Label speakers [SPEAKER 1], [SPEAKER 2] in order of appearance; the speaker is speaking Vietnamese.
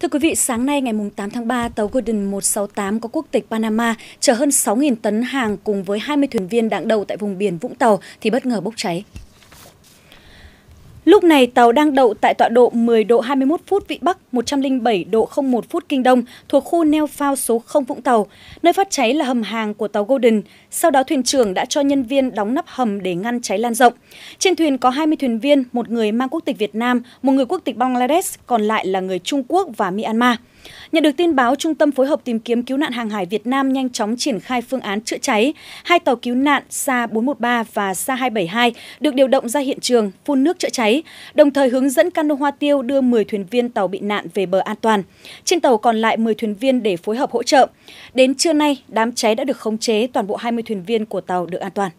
[SPEAKER 1] Thưa quý vị, sáng nay ngày 8 tháng 3, tàu Golden 168 có quốc tịch Panama chở hơn 6.000 tấn hàng cùng với 20 thuyền viên đang đậu tại vùng biển Vũng Tàu thì bất ngờ bốc cháy. Lúc này tàu đang đậu tại tọa độ 10 độ 21 phút vị Bắc 107 độ 01 phút Kinh Đông thuộc khu neo phao số 0 Vũng Tàu, nơi phát cháy là hầm hàng của tàu Golden. Sau đó thuyền trưởng đã cho nhân viên đóng nắp hầm để ngăn cháy lan rộng. Trên thuyền có 20 thuyền viên, một người mang quốc tịch Việt Nam, một người quốc tịch Bangladesh, còn lại là người Trung Quốc và Myanmar. Nhận được tin báo, Trung tâm phối hợp tìm kiếm cứu nạn hàng hải Việt Nam nhanh chóng triển khai phương án chữa cháy. Hai tàu cứu nạn Sa 413 và Sa 272 được điều động ra hiện trường phun nước chữa cháy, đồng thời hướng dẫn cano hoa tiêu đưa 10 thuyền viên tàu bị nạn về bờ an toàn. Trên tàu còn lại 10 thuyền viên để phối hợp hỗ trợ. Đến trưa nay, đám cháy đã được khống chế, toàn bộ 20 thuyền viên của tàu được an toàn.